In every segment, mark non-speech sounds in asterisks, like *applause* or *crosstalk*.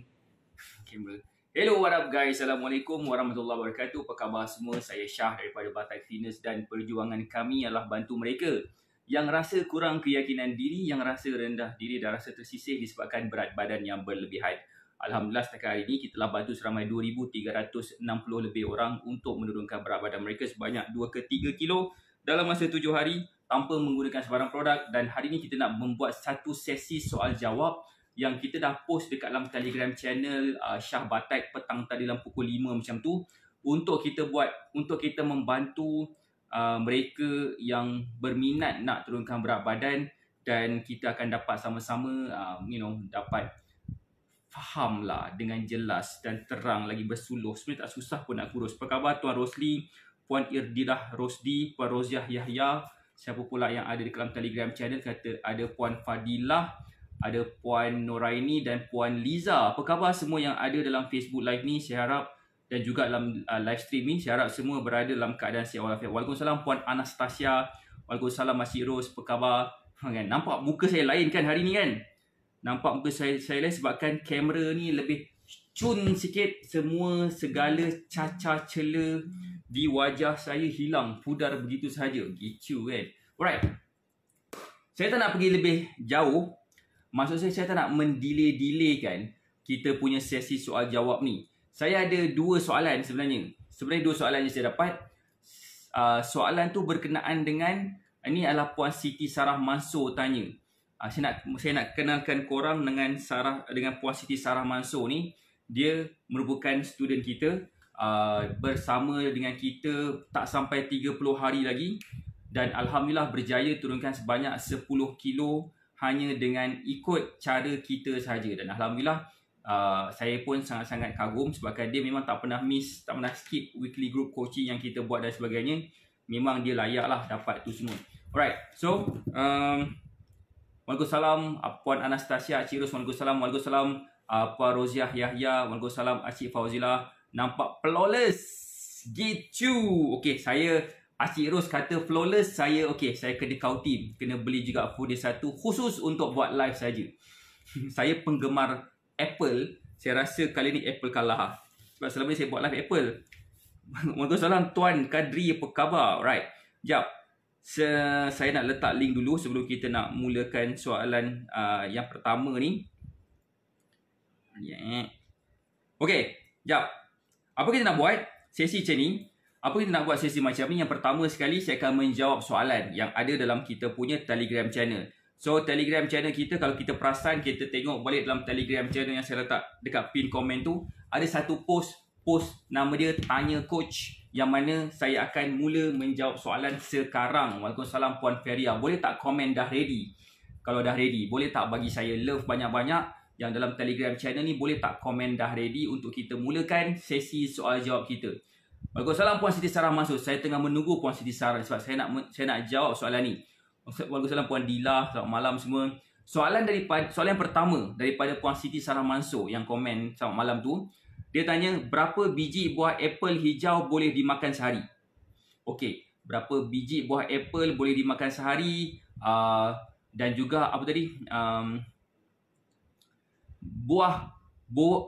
Hmm. Kamera. Hello, what up guys? Assalamualaikum warahmatullahi wabarakatuh. Apa khabar semua? Saya Syah daripada Batai Fitness dan perjuangan kami adalah bantu mereka yang rasa kurang keyakinan diri, yang rasa rendah diri dan rasa tersisih disebabkan berat badan yang berlebihan. Alhamdulillah setakat hari ini kita telah bantu seramai 2,360 lebih orang untuk menurunkan berat badan mereka sebanyak 2 ke 3 kilo dalam masa 7 hari tanpa menggunakan sebarang produk dan hari ini kita nak membuat satu sesi soal jawab yang kita dah post dekat dalam telegram channel uh, Syah Batak petang tadi dalam pukul 5 macam tu untuk kita buat, untuk kita membantu uh, mereka yang berminat nak turunkan berat badan dan kita akan dapat sama-sama uh, you know, dapat faham lah dengan jelas dan terang lagi bersuluh sebenarnya tak susah pun nak kurus apa khabar Tuan Rosli, Puan Irdilah Rosdi, Puan Roziah Yahya siapa pula yang ada di dalam telegram channel kata ada Puan Fadilah ada Puan Noraini dan Puan Liza. Apa khabar semua yang ada dalam Facebook Live ni? Saya harap dan juga dalam uh, live streaming, saya harap semua berada dalam keadaan sihat walafiat. Waalaikumsalam Puan Anastasia. Waalaikumsalam Mas Iros. Apa khabar? Ha, kan? Nampak muka saya lain kan hari ni kan? Nampak muka saya, saya lain sebabkan kamera ni lebih cun sikit. Semua segala cacar cela di wajah saya hilang. Pudar begitu sahaja. Gicu kan? Alright. Saya tak nak pergi lebih jauh Maksud saya, saya tak nak mendelay-delaykan kita punya sesi soal jawab ni. Saya ada dua soalan sebenarnya. Sebenarnya dua soalan yang saya dapat. Ah, soalan tu berkenaan dengan ini adalah Puan Siti Sarah Mansur tanya. Ah, saya nak saya nak kenalkan korang dengan Sarah dengan Puan Siti Sarah Mansur ni. Dia merupakan student kita ah, bersama dengan kita tak sampai 30 hari lagi dan alhamdulillah berjaya turunkan sebanyak 10 kilo hanya dengan ikut cara kita saja dan alhamdulillah uh, saya pun sangat-sangat kagum sebabkan dia memang tak pernah miss tak pernah skip weekly group coaching yang kita buat dan sebagainya memang dia layaklah dapat tu semua alright so um, Waalaikumsalam Puan Anastasia Ciros Waalaikumsalam Waalaikumsalam uh, Puan Roziah Yahya Waalaikumsalam Acik Fauzila Nampak flawless Get you Okay saya Asyik Ros kata flawless saya okey saya kena counting kena beli juga full day satu khusus untuk buat live saja. *laughs* saya penggemar Apple, saya rasa kali ni Apple kalah. Sebab selama ni saya buat live Apple. Waalaikumsalam tuan Kadri apa khabar? Right. Jap. So, saya nak letak link dulu sebelum kita nak mulakan soalan uh, yang pertama ni. Yeah. Okay, jap. Apa kita nak buat? Sesi macam ni, apa kita nak buat sesi macam ni? Yang pertama sekali saya akan menjawab soalan yang ada dalam kita punya Telegram channel. So Telegram channel kita kalau kita perasan kita tengok balik dalam Telegram channel yang saya letak dekat pin komen tu ada satu post post nama dia tanya coach yang mana saya akan mula menjawab soalan sekarang. Waalaikumsalam puan Feria. Boleh tak komen dah ready? Kalau dah ready, boleh tak bagi saya love banyak-banyak yang dalam Telegram channel ni boleh tak komen dah ready untuk kita mulakan sesi soal jawab kita. Waalaikumsalam Puan Siti Sarah masuk. Saya tengah menunggu Puan Siti Sarah sebab saya nak saya nak jawab soalan ni. Waalaikumsalam Puan Dila, selamat malam semua. Soalan dari soalan yang pertama daripada Puan Siti Sarah Mansur yang komen selamat malam tu, dia tanya berapa biji buah apple hijau boleh dimakan sehari? Okey, berapa biji buah apple boleh dimakan sehari uh, dan juga apa tadi? Um, buah buah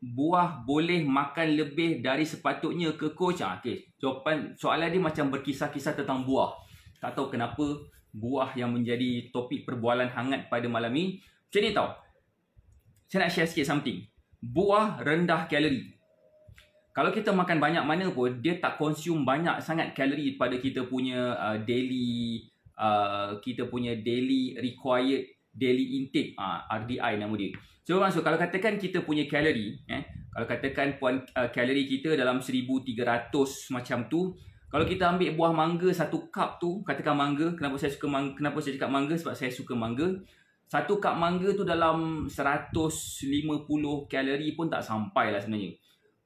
buah boleh makan lebih dari sepatutnya ke coach? Ha, ah, okay. Jawapan, soalan dia macam berkisah-kisah tentang buah. Tak tahu kenapa buah yang menjadi topik perbualan hangat pada malam ni. Macam ni tau. Saya nak share sikit something. Buah rendah kalori. Kalau kita makan banyak mana pun, dia tak consume banyak sangat kalori pada kita punya uh, daily uh, kita punya daily required daily intake uh, ah, RDI nama dia. So maksud kalau katakan kita punya kalori eh kalau katakan puan kalori ah, kita dalam 1300 macam tu kalau kita ambil buah mangga satu kap tu katakan mangga kenapa saya suka mangga kenapa saya cakap mangga sebab saya suka mangga satu kap mangga tu dalam 150 kalori pun tak sampai lah sebenarnya.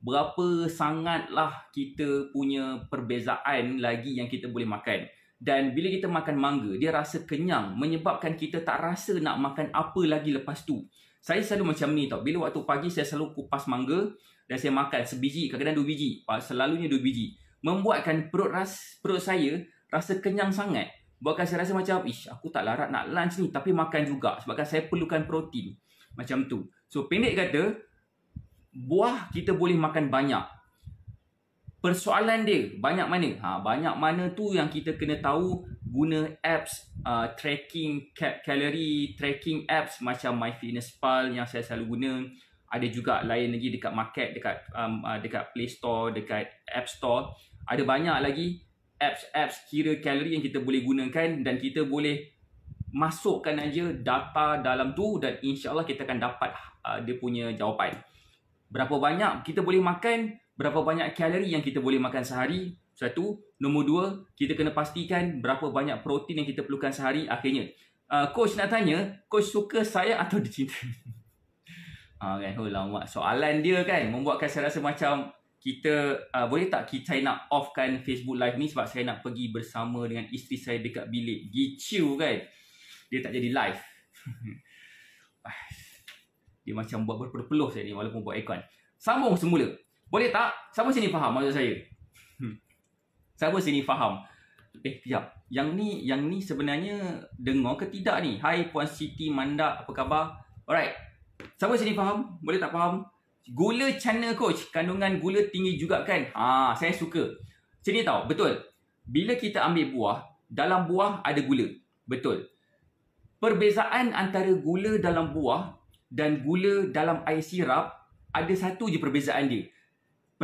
Berapa sangatlah kita punya perbezaan lagi yang kita boleh makan dan bila kita makan mangga dia rasa kenyang menyebabkan kita tak rasa nak makan apa lagi lepas tu saya selalu macam ni tau bila waktu pagi saya selalu kupas mangga dan saya makan sebiji kadang-kadang dua biji ah, selalunya dua biji membuatkan perut ras perut saya rasa kenyang sangat buatkan saya rasa macam ish aku tak larat nak lunch ni tapi makan juga sebabkan saya perlukan protein macam tu so pendek kata buah kita boleh makan banyak persoalan dia banyak mana ha banyak mana tu yang kita kena tahu guna apps uh, tracking kalori tracking apps macam myfitnesspal yang saya selalu guna ada juga lain lagi dekat market dekat um, uh, dekat play store dekat app store ada banyak lagi apps apps kira kalori yang kita boleh gunakan dan kita boleh masukkan aja data dalam tu dan insyaallah kita akan dapat uh, dia punya jawapan berapa banyak kita boleh makan berapa banyak kalori yang kita boleh makan sehari satu nombor dua kita kena pastikan berapa banyak protein yang kita perlukan sehari akhirnya uh, coach nak tanya coach suka saya atau dicinta *laughs* ah uh, kan oh, soalan dia kan membuatkan saya rasa macam kita uh, boleh tak kita nak offkan Facebook live ni sebab saya nak pergi bersama dengan isteri saya dekat bilik gichu kan dia tak jadi live *laughs* dia macam buat berpeluh saya ni walaupun buat aircon sambung semula boleh tak? Siapa sini faham maksud saya? Hmm. Siapa sini faham? Eh, kejap. Yang ni yang ni sebenarnya dengar ke tidak ni? Hai Puan Siti Manda, apa khabar? Alright. Siapa sini faham? Boleh tak faham? Gula channel coach, kandungan gula tinggi juga kan? Ha, saya suka. Sini tahu, betul. Bila kita ambil buah, dalam buah ada gula. Betul. Perbezaan antara gula dalam buah dan gula dalam air sirap ada satu je perbezaan dia.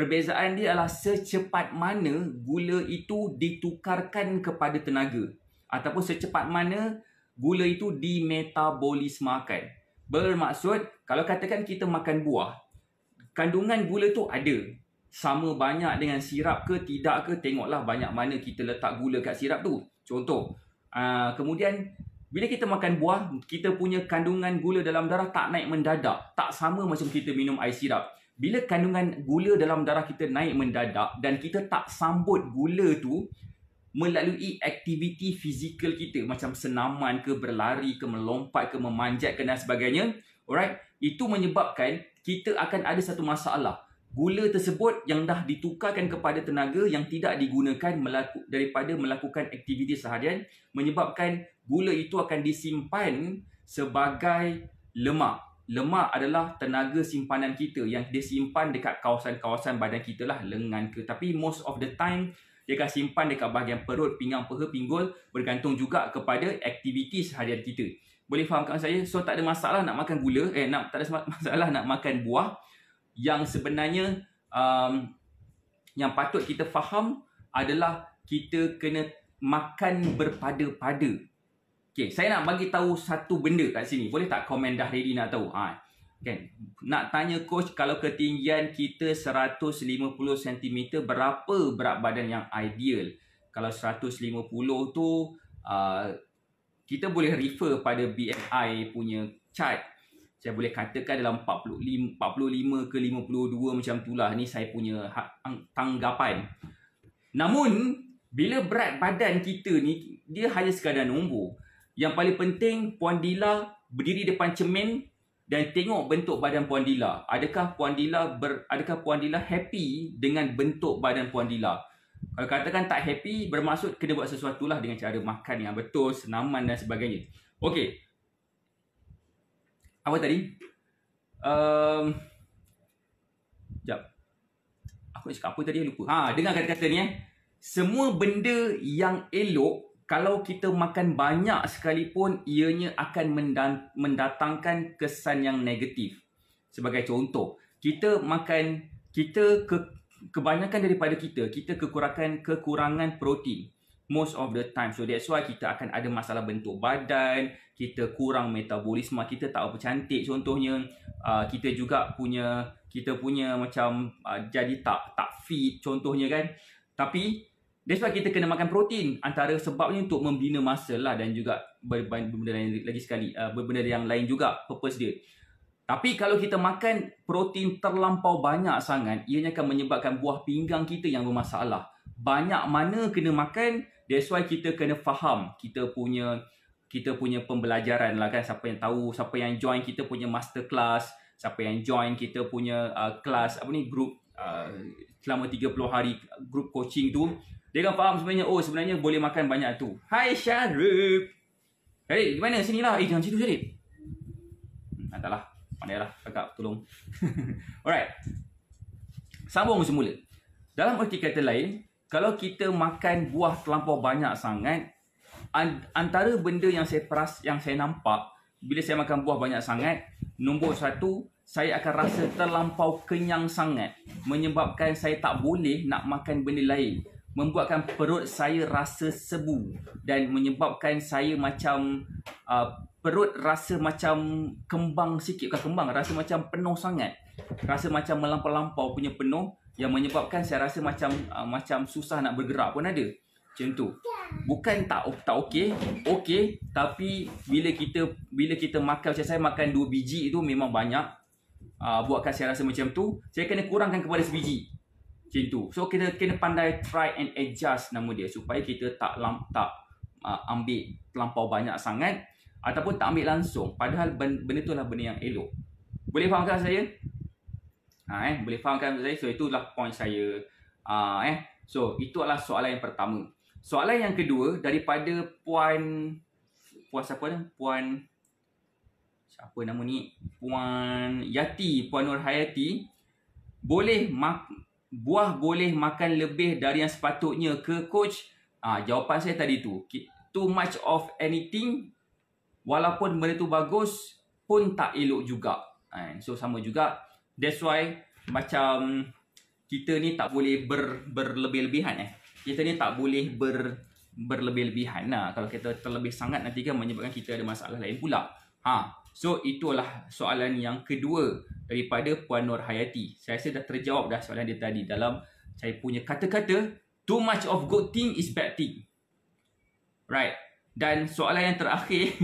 Perbezaan dia adalah secepat mana gula itu ditukarkan kepada tenaga ataupun secepat mana gula itu dimetabolismakan. Bermaksud kalau katakan kita makan buah, kandungan gula tu ada. Sama banyak dengan sirap ke tidak ke tengoklah banyak mana kita letak gula kat sirap tu. Contoh, ah, kemudian bila kita makan buah, kita punya kandungan gula dalam darah tak naik mendadak. Tak sama macam kita minum air sirap bila kandungan gula dalam darah kita naik mendadak dan kita tak sambut gula tu melalui aktiviti fizikal kita macam senaman ke berlari ke melompat ke memanjat ke dan sebagainya alright itu menyebabkan kita akan ada satu masalah gula tersebut yang dah ditukarkan kepada tenaga yang tidak digunakan melaku, daripada melakukan aktiviti seharian menyebabkan gula itu akan disimpan sebagai lemak lemak adalah tenaga simpanan kita yang dia simpan dekat kawasan-kawasan badan kita lah lengan ke tapi most of the time dia akan simpan dekat bahagian perut, pinggang, peha, pinggul bergantung juga kepada aktiviti seharian kita. Boleh fahamkan saya? So tak ada masalah nak makan gula, eh nak, tak ada *laughs* masalah nak makan buah yang sebenarnya um, yang patut kita faham adalah kita kena makan berpada-pada. Okay, saya nak bagi tahu satu benda kat sini. Boleh tak komen dah ready nak tahu? Ha. Kan? Nak tanya coach kalau ketinggian kita 150 cm berapa berat badan yang ideal? Kalau 150 tu uh, kita boleh refer pada BMI punya chart. Saya boleh katakan dalam 45, 45 ke 52 macam itulah. Ni saya punya ha-, tanggapan. Namun, bila berat badan kita ni, dia hanya sekadar nombor. Yang paling penting, Puan Dila berdiri depan cermin dan tengok bentuk badan Puan Dila. Adakah Puan Dila ber, adakah Puan Dila happy dengan bentuk badan Puan Dila? Kalau katakan tak happy, bermaksud kena buat sesuatu lah dengan cara makan yang betul, senaman dan sebagainya. Okey. Apa tadi? Um, ehm, sekejap. Aku nak cakap apa tadi? Lupa. Ha, dengar kata-kata ni eh. Semua benda yang elok kalau kita makan banyak sekalipun ianya akan mendatangkan kesan yang negatif. Sebagai contoh, kita makan kita ke, kebanyakan daripada kita kita kekurangan kekurangan protein most of the time. So that's why kita akan ada masalah bentuk badan, kita kurang metabolisme, kita tak apa cantik. Contohnya ah, kita juga punya kita punya macam ah, jadi tak tak fit contohnya kan. Tapi That's why kita kena makan protein antara sebabnya untuk membina muscle lah dan juga benda lain lagi sekali uh, benda yang lain juga purpose dia. Tapi kalau kita makan protein terlampau banyak sangat ianya akan menyebabkan buah pinggang kita yang bermasalah. Banyak mana kena makan that's why kita kena faham kita punya kita punya pembelajaran lah kan siapa yang tahu siapa yang join kita punya master class siapa yang join kita punya uh, kelas apa ni group uh, selama 30 hari group coaching tu dia kan faham sebenarnya Oh sebenarnya boleh makan banyak tu Hai Syarif Syarif di mana? Sini lah Eh jangan situ Syarif hmm, Tak lah Pandai lah Agak tolong *laughs* Alright Sambung semula Dalam erti kata lain Kalau kita makan buah terlampau banyak sangat Antara benda yang saya peras Yang saya nampak Bila saya makan buah banyak sangat Nombor satu saya akan rasa terlampau kenyang sangat menyebabkan saya tak boleh nak makan benda lain membuatkan perut saya rasa sebu dan menyebabkan saya macam uh, perut rasa macam kembang sikit bukan kembang rasa macam penuh sangat rasa macam melampau-lampau punya penuh yang menyebabkan saya rasa macam uh, macam susah nak bergerak pun ada macam tu bukan tak tak okey okey tapi bila kita bila kita makan macam saya makan dua biji tu memang banyak uh, buatkan saya rasa macam tu saya kena kurangkan kepada sebiji macam tu. So kita kena pandai try and adjust nama dia supaya kita tak lamp tak uh, ambil terlampau banyak sangat ataupun tak ambil langsung padahal benda, benda tu lah benda yang elok. Boleh fahamkan saya? Ha, eh? Boleh fahamkan saya? So itulah point saya. Uh, eh? So itu adalah soalan yang pertama. Soalan yang kedua daripada Puan Puan siapa ni? Puan siapa nama ni? Puan Yati, Puan Nur Hayati. Boleh mak, buah boleh makan lebih dari yang sepatutnya ke coach? ha, jawapan saya tadi tu. Too much of anything walaupun benda tu bagus pun tak elok juga. Ha, so sama juga. That's why macam kita ni tak boleh ber, berlebih-lebihan eh. Kita ni tak boleh ber berlebih-lebihan. Nah, kalau kita terlebih sangat nanti kan menyebabkan kita ada masalah lain pula. Ha, So itulah soalan yang kedua daripada Puan Nur Hayati. Saya rasa dah terjawab dah soalan dia tadi dalam saya punya kata-kata too much of good thing is bad thing. Right. Dan soalan yang terakhir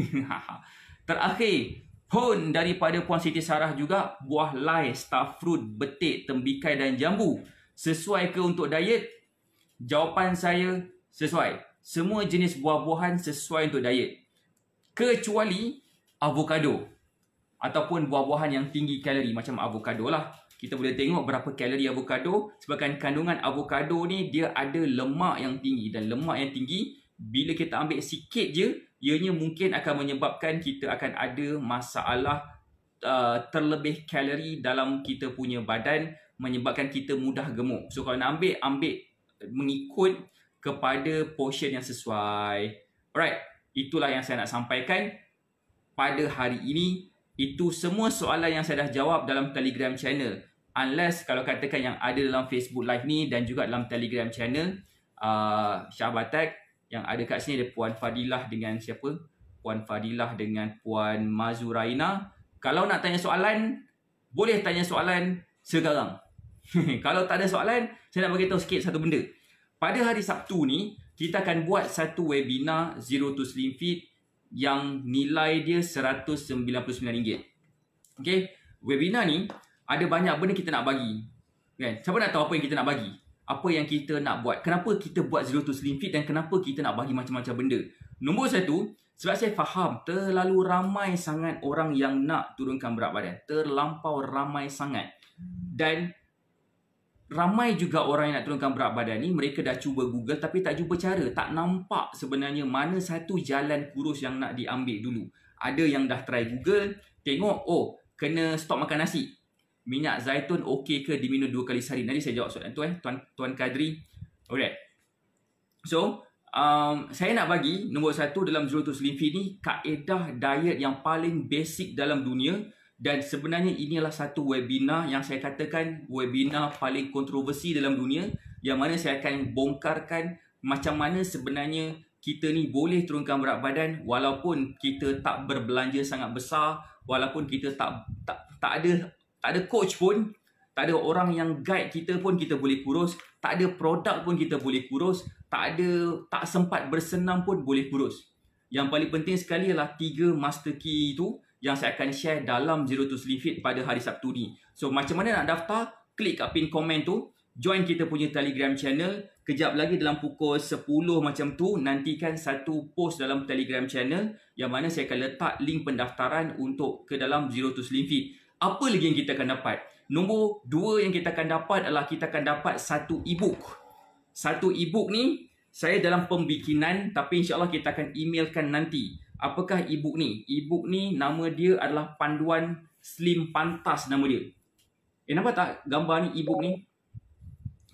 *laughs* terakhir pun daripada Puan Siti Sarah juga buah lai, star fruit, betik, tembikai dan jambu sesuai ke untuk diet? Jawapan saya sesuai. Semua jenis buah-buahan sesuai untuk diet. Kecuali avocado ataupun buah-buahan yang tinggi kalori macam avocado lah. Kita boleh tengok berapa kalori avocado sebabkan kandungan avocado ni dia ada lemak yang tinggi dan lemak yang tinggi bila kita ambil sikit je ianya mungkin akan menyebabkan kita akan ada masalah uh, terlebih kalori dalam kita punya badan menyebabkan kita mudah gemuk. So kalau nak ambil ambil mengikut kepada portion yang sesuai. Alright, itulah yang saya nak sampaikan pada hari ini itu semua soalan yang saya dah jawab dalam Telegram channel. Unless kalau katakan yang ada dalam Facebook live ni dan juga dalam Telegram channel uh, Syahbatek yang ada kat sini ada Puan Fadilah dengan siapa? Puan Fadilah dengan Puan Mazuraina. Kalau nak tanya soalan, boleh tanya soalan sekarang. *laughs* kalau tak ada soalan, saya nak beritahu sikit satu benda. Pada hari Sabtu ni, kita akan buat satu webinar Zero to Slim Fit yang nilai dia RM199. Okay. Webinar ni ada banyak benda kita nak bagi. Okay, Siapa nak tahu apa yang kita nak bagi? Apa yang kita nak buat? Kenapa kita buat Zero to Slim Fit dan kenapa kita nak bagi macam-macam benda? Nombor satu, sebab saya faham terlalu ramai sangat orang yang nak turunkan berat badan. Terlampau ramai sangat. Dan ramai juga orang yang nak turunkan berat badan ni mereka dah cuba google tapi tak jumpa cara tak nampak sebenarnya mana satu jalan kurus yang nak diambil dulu ada yang dah try google tengok oh kena stop makan nasi minyak zaitun okey ke diminum dua kali sehari nanti saya jawab soalan tu eh tuan tuan kadri alright so um, saya nak bagi nombor satu dalam zero to slim fit ni kaedah diet yang paling basic dalam dunia dan sebenarnya inilah satu webinar yang saya katakan webinar paling kontroversi dalam dunia yang mana saya akan bongkarkan macam mana sebenarnya kita ni boleh turunkan berat badan walaupun kita tak berbelanja sangat besar walaupun kita tak tak tak ada tak ada coach pun tak ada orang yang guide kita pun kita boleh kurus tak ada produk pun kita boleh kurus tak ada tak sempat bersenam pun boleh kurus yang paling penting sekali ialah tiga master key itu yang saya akan share dalam Zero to Slim Fit pada hari Sabtu ni. So macam mana nak daftar? Klik kat pin komen tu. Join kita punya Telegram channel. Kejap lagi dalam pukul 10 macam tu, nantikan satu post dalam Telegram channel yang mana saya akan letak link pendaftaran untuk ke dalam Zero to Slim Fit. Apa lagi yang kita akan dapat? Nombor dua yang kita akan dapat adalah kita akan dapat satu e-book. Satu e-book ni saya dalam pembikinan tapi insyaAllah kita akan emailkan nanti apakah ebook ni? Ebook ni nama dia adalah panduan slim pantas nama dia. Eh nampak tak gambar ni ebook ni?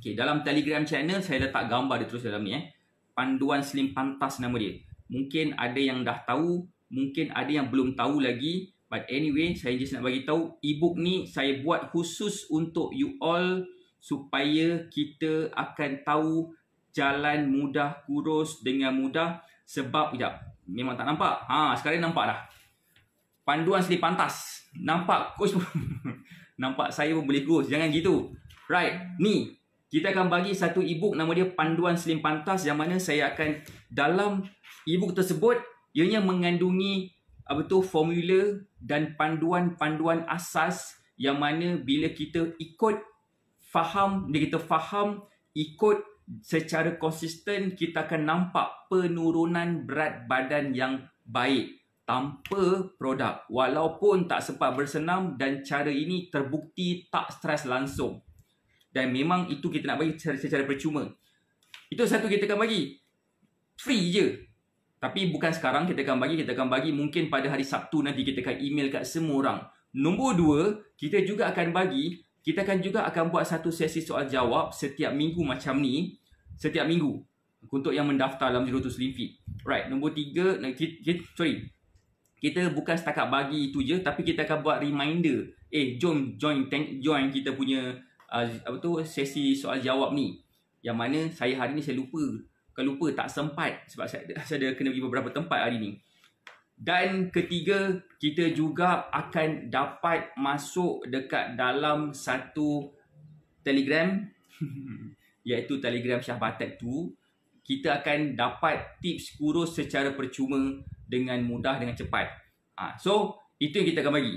Okey, dalam Telegram channel saya letak gambar dia terus dalam ni eh. Panduan slim pantas nama dia. Mungkin ada yang dah tahu, mungkin ada yang belum tahu lagi. But anyway, saya just nak bagi tahu ebook ni saya buat khusus untuk you all supaya kita akan tahu jalan mudah kurus dengan mudah sebab kejap memang tak nampak. Ha, sekarang nampak dah. Panduan sendiri pantas. Nampak coach pun. *laughs* nampak saya pun boleh coach. Jangan gitu. Right. Ni. Kita akan bagi satu e-book nama dia Panduan Slim Pantas yang mana saya akan dalam e-book tersebut ianya mengandungi apa tu formula dan panduan-panduan asas yang mana bila kita ikut faham bila kita faham ikut secara konsisten kita akan nampak penurunan berat badan yang baik tanpa produk walaupun tak sempat bersenam dan cara ini terbukti tak stres langsung dan memang itu kita nak bagi secara, secara percuma itu satu kita akan bagi free je tapi bukan sekarang kita akan bagi kita akan bagi mungkin pada hari Sabtu nanti kita akan email kat semua orang nombor dua kita juga akan bagi kita akan juga akan buat satu sesi soal jawab setiap minggu macam ni setiap minggu untuk yang mendaftar dalam Zero to Slim Fit. Right, nombor tiga, sorry. Kita bukan setakat bagi itu je, tapi kita akan buat reminder. Eh, jom join tank, join kita punya uh, apa tu sesi soal jawab ni. Yang mana saya hari ni saya lupa. Kalau lupa tak sempat sebab saya, *laughs* saya ada kena pergi beberapa tempat hari ni. Dan ketiga, kita juga akan dapat masuk dekat dalam satu Telegram *laughs* iaitu Telegram Syah Batat tu kita akan dapat tips kurus secara percuma dengan mudah dengan cepat. Ha, so itu yang kita akan bagi.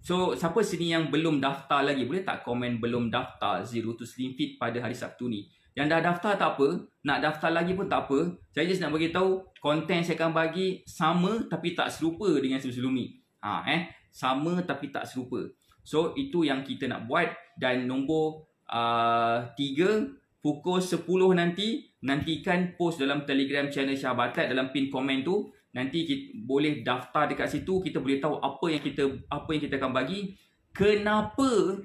So siapa sini yang belum daftar lagi boleh tak komen belum daftar Zero to Slim Fit pada hari Sabtu ni. Yang dah daftar tak apa, nak daftar lagi pun tak apa. Saya just nak bagi tahu konten saya akan bagi sama tapi tak serupa dengan sebelum ni. Ha, eh, sama tapi tak serupa. So itu yang kita nak buat dan nombor uh, tiga pukul 10 nanti nantikan post dalam telegram channel Syah Batat dalam pin komen tu nanti kita boleh daftar dekat situ kita boleh tahu apa yang kita apa yang kita akan bagi kenapa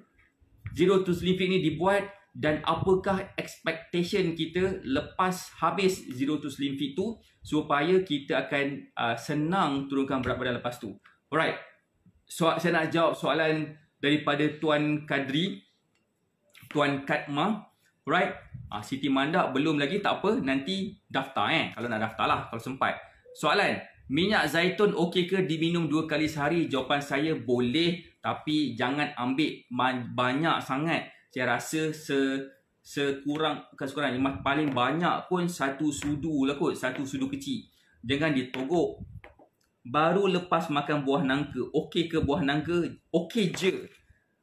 Zero to Slimfit ni dibuat dan apakah expectation kita lepas habis Zero to Slimfit tu supaya kita akan uh, senang turunkan berat badan lepas tu alright so saya nak jawab soalan daripada Tuan Kadri Tuan Katma Alright. Ah, Siti Mandak belum lagi tak apa. Nanti daftar eh. Kalau nak daftar lah. Kalau sempat. Soalan. Minyak zaitun okey ke diminum dua kali sehari? Jawapan saya boleh. Tapi jangan ambil banyak sangat. Saya rasa se sekurang bukan sekurang ni paling banyak pun satu sudu lah kot satu sudu kecil jangan ditogok baru lepas makan buah nangka okey ke buah nangka okey je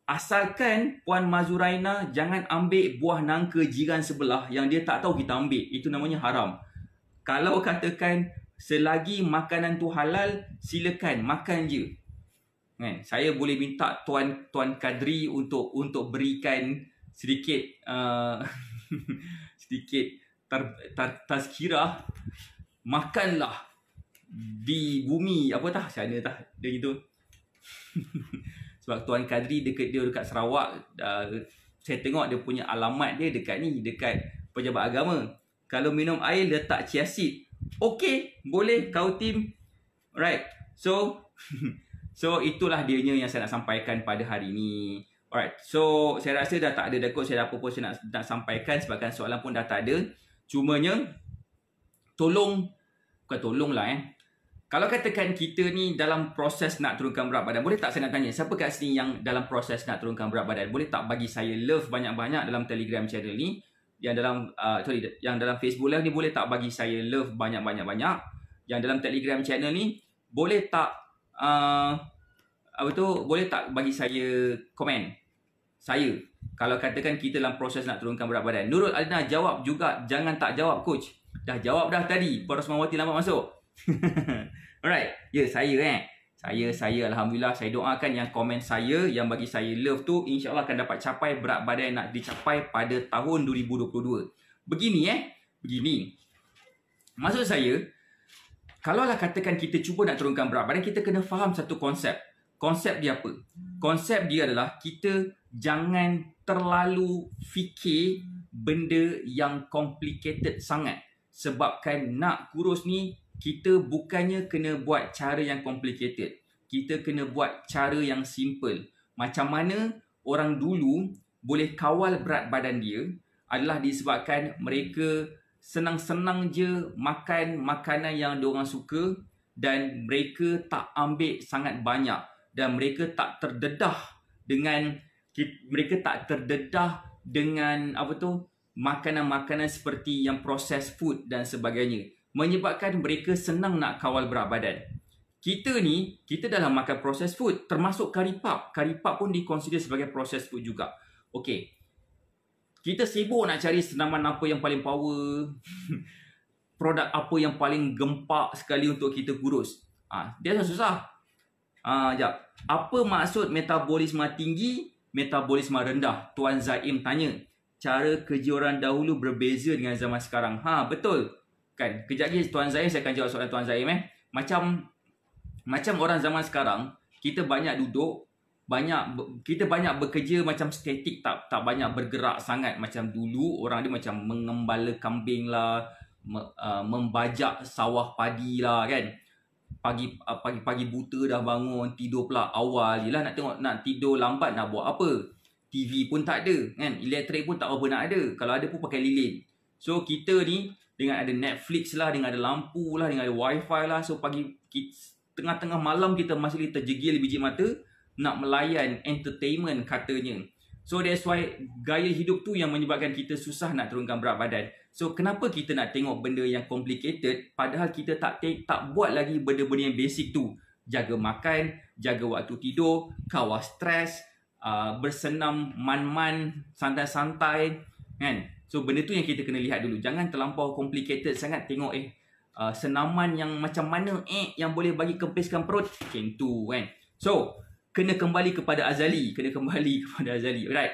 Asalkan Puan Mazuraina jangan ambil buah nangka jiran sebelah yang dia tak tahu kita ambil. Itu namanya haram. Kalau katakan selagi makanan tu halal, silakan makan je. Kan? Saya boleh minta Tuan Tuan Kadri untuk untuk berikan sedikit uh, *laughs* sedikit tar, tar, tazkira makanlah di bumi apa tah sana tah dia gitu *laughs* sebab Tuan Kadri dekat dia dekat Sarawak uh, saya tengok dia punya alamat dia dekat ni dekat pejabat agama kalau minum air letak chia seed okey boleh kau tim Alright. so *laughs* so itulah dia yang saya nak sampaikan pada hari ini alright so saya rasa dah tak ada dah saya dah apa pun saya nak, nak sampaikan sebabkan soalan pun dah tak ada cumanya tolong bukan tolong lah eh kalau katakan kita ni dalam proses nak turunkan berat badan, boleh tak saya nak tanya, siapa kat sini yang dalam proses nak turunkan berat badan? Boleh tak bagi saya love banyak-banyak dalam Telegram channel ni? Yang dalam uh, sorry, yang dalam Facebook live ni boleh tak bagi saya love banyak-banyak-banyak? Yang dalam Telegram channel ni boleh tak uh, apa tu boleh tak bagi saya komen saya kalau katakan kita dalam proses nak turunkan berat badan. Nurul Alina jawab juga jangan tak jawab coach. Dah jawab dah tadi. Puan Rosmawati lambat masuk. *laughs* Alright, ya yeah, saya eh. Saya saya alhamdulillah saya doakan yang komen saya yang bagi saya love tu insyaallah akan dapat capai berat badan nak dicapai pada tahun 2022. Begini eh, begini. Maksud saya kalau lah katakan kita cuba nak turunkan berat badan kita kena faham satu konsep. Konsep dia apa? Konsep dia adalah kita jangan terlalu fikir benda yang complicated sangat sebabkan nak kurus ni kita bukannya kena buat cara yang complicated. Kita kena buat cara yang simple. Macam mana orang dulu boleh kawal berat badan dia adalah disebabkan mereka senang-senang je makan makanan yang diorang suka dan mereka tak ambil sangat banyak dan mereka tak terdedah dengan mereka tak terdedah dengan apa tu makanan-makanan seperti yang processed food dan sebagainya menyebabkan mereka senang nak kawal berat badan. Kita ni, kita dalam makan proses food termasuk karipap, karipap pun dikonsider sebagai proses food juga. Okey, Kita sibuk nak cari senaman apa yang paling power. *laughs* produk apa yang paling gempak sekali untuk kita kurus. Ah, ha, dia susah. susah. Ah, jap. Apa maksud metabolisme tinggi, metabolisme rendah? Tuan Zaim tanya. Cara kerja orang dahulu berbeza dengan zaman sekarang. Ha, betul. Kan? Kejap lagi Tuan Zahim saya akan jawab soalan Tuan Zahim eh. Macam macam orang zaman sekarang, kita banyak duduk, banyak kita banyak bekerja macam statik tak tak banyak bergerak sangat macam dulu orang dia macam mengembala kambing lah, me, uh, membajak sawah padi lah kan. Pagi uh, pagi-pagi buta dah bangun, tidur pula awal jelah nak tengok nak tidur lambat nak buat apa. TV pun tak ada kan, elektrik pun tak apa nak ada. Kalau ada pun pakai lilin. So kita ni dengan ada Netflix lah, dengan ada lampu lah, dengan ada wifi lah. So pagi tengah-tengah malam kita masih lagi terjegil biji mata nak melayan entertainment katanya. So that's why gaya hidup tu yang menyebabkan kita susah nak turunkan berat badan. So kenapa kita nak tengok benda yang complicated padahal kita tak take, tak buat lagi benda-benda yang basic tu. Jaga makan, jaga waktu tidur, kawal stres, uh, bersenam man-man santai-santai kan. So benda tu yang kita kena lihat dulu. Jangan terlampau complicated sangat tengok eh uh, senaman yang macam mana eh yang boleh bagi kempiskan perut. Macam tu kan. So kena kembali kepada Azali. Kena kembali *laughs* kepada Azali. Alright.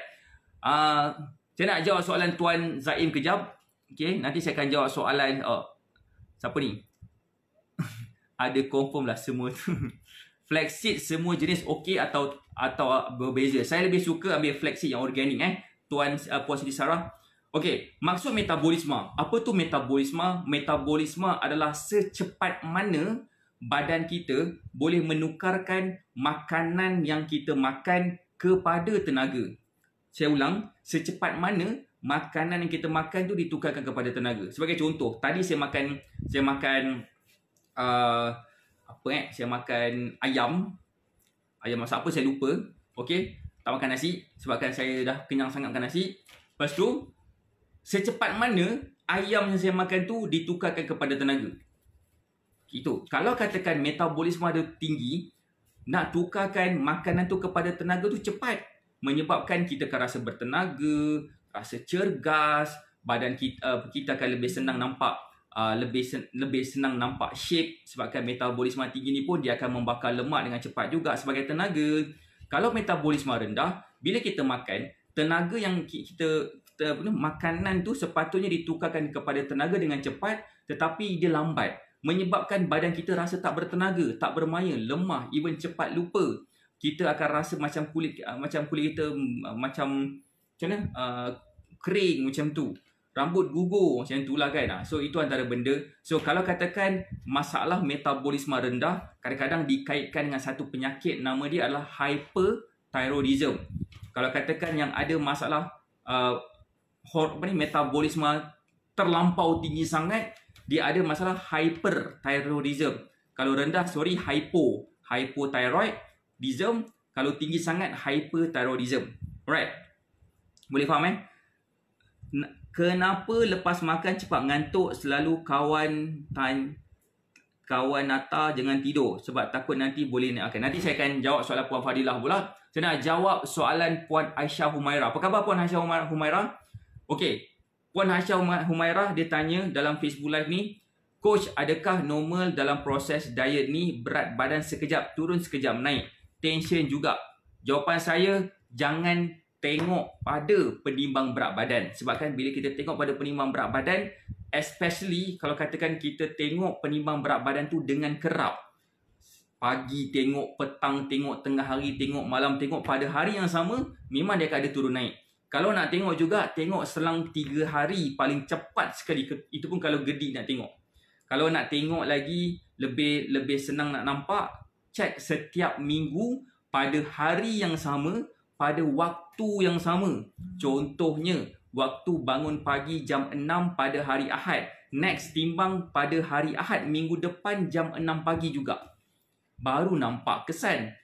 Uh, saya nak jawab soalan Tuan Zaim kejap. Okay. Nanti saya akan jawab soalan. Oh, siapa ni? *laughs* Ada confirm lah semua tu. *laughs* flexit semua jenis okey atau atau berbeza. Saya lebih suka ambil flexit yang organik eh. Tuan uh, Puan Siti Sarah. Okey, maksud metabolisme. Apa tu metabolisme? Metabolisme adalah secepat mana badan kita boleh menukarkan makanan yang kita makan kepada tenaga. Saya ulang, secepat mana makanan yang kita makan tu ditukarkan kepada tenaga. Sebagai contoh, tadi saya makan saya makan uh, apa eh? Saya makan ayam. Ayam masak apa saya lupa. Okey, tak makan nasi sebabkan saya dah kenyang sangat makan nasi. Lepas tu, secepat mana ayam yang saya makan tu ditukarkan kepada tenaga. Itu. Kalau katakan metabolisme ada tinggi, nak tukarkan makanan tu kepada tenaga tu cepat. Menyebabkan kita akan rasa bertenaga, rasa cergas, badan kita, eh, kita akan lebih senang nampak eh, lebih lebih senang nampak shape sebabkan metabolisme tinggi ni pun dia akan membakar lemak dengan cepat juga sebagai tenaga. Kalau metabolisme rendah, bila kita makan, tenaga yang kita makanan tu sepatutnya ditukarkan kepada tenaga dengan cepat tetapi dia lambat menyebabkan badan kita rasa tak bertenaga, tak bermaya, lemah, even cepat lupa. Kita akan rasa macam kulit ah, macam kulit kita mm, ah, macam macam mana? Uh, kering macam tu. Rambut gugur macam tu lah kan. So itu antara benda. So kalau katakan masalah metabolisme rendah kadang-kadang dikaitkan dengan satu penyakit nama dia adalah hyperthyroidism. Kalau katakan yang ada masalah uh, apa ni metabolisme terlampau tinggi sangat dia ada masalah hyperthyroidism kalau rendah sorry hypo hypothyroidism kalau tinggi sangat hyperthyroidism alright boleh faham eh kenapa lepas makan cepat ngantuk selalu kawan tanya kawan Nata jangan tidur sebab takut nanti boleh nak Okay Nanti saya akan jawab soalan Puan Fadilah pula. Saya nak jawab soalan Puan Aisyah Humaira. Apa khabar Puan Aisyah Humaira? Okey. Puan Hasya Humairah dia tanya dalam Facebook live ni, "Coach, adakah normal dalam proses diet ni berat badan sekejap turun sekejap naik? Tension juga." Jawapan saya, jangan tengok pada penimbang berat badan. Sebabkan bila kita tengok pada penimbang berat badan, especially kalau katakan kita tengok penimbang berat badan tu dengan kerap. Pagi tengok, petang tengok, tengah hari tengok, malam tengok pada hari yang sama, memang dia akan ada turun naik kalau nak tengok juga, tengok selang 3 hari paling cepat sekali. Itu pun kalau gedik nak tengok. Kalau nak tengok lagi, lebih lebih senang nak nampak, cek setiap minggu pada hari yang sama, pada waktu yang sama. Contohnya, waktu bangun pagi jam 6 pada hari Ahad. Next, timbang pada hari Ahad, minggu depan jam 6 pagi juga. Baru nampak kesan.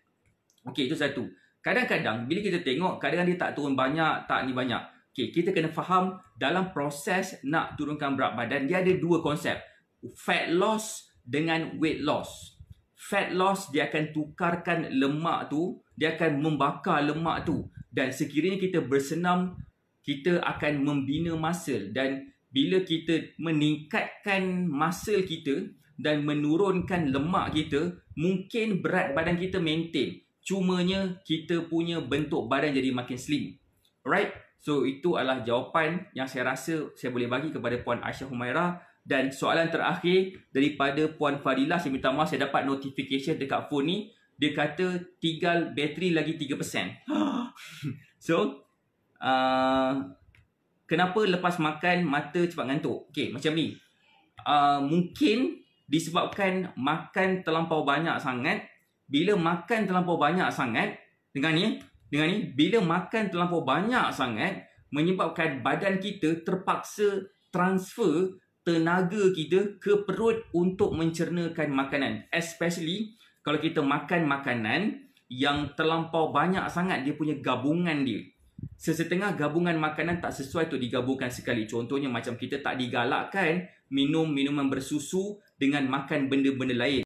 Okey, itu satu. Kadang-kadang bila kita tengok kadang-kadang dia tak turun banyak, tak ni banyak. Okay, kita kena faham dalam proses nak turunkan berat badan dia ada dua konsep. Fat loss dengan weight loss. Fat loss dia akan tukarkan lemak tu, dia akan membakar lemak tu dan sekiranya kita bersenam kita akan membina muscle dan bila kita meningkatkan muscle kita dan menurunkan lemak kita mungkin berat badan kita maintain cumanya kita punya bentuk badan jadi makin slim. Alright? So itu adalah jawapan yang saya rasa saya boleh bagi kepada Puan Aisyah Humaira dan soalan terakhir daripada Puan Fadilah saya minta maaf saya dapat notifikasi dekat phone ni dia kata tinggal bateri lagi 3%. *laughs* so uh, kenapa lepas makan mata cepat ngantuk? Okay, macam ni. Uh, mungkin disebabkan makan terlampau banyak sangat bila makan terlampau banyak sangat dengan ni dengan ni bila makan terlampau banyak sangat menyebabkan badan kita terpaksa transfer tenaga kita ke perut untuk mencernakan makanan especially kalau kita makan makanan yang terlampau banyak sangat dia punya gabungan dia sesetengah gabungan makanan tak sesuai untuk digabungkan sekali contohnya macam kita tak digalakkan minum minuman bersusu dengan makan benda-benda lain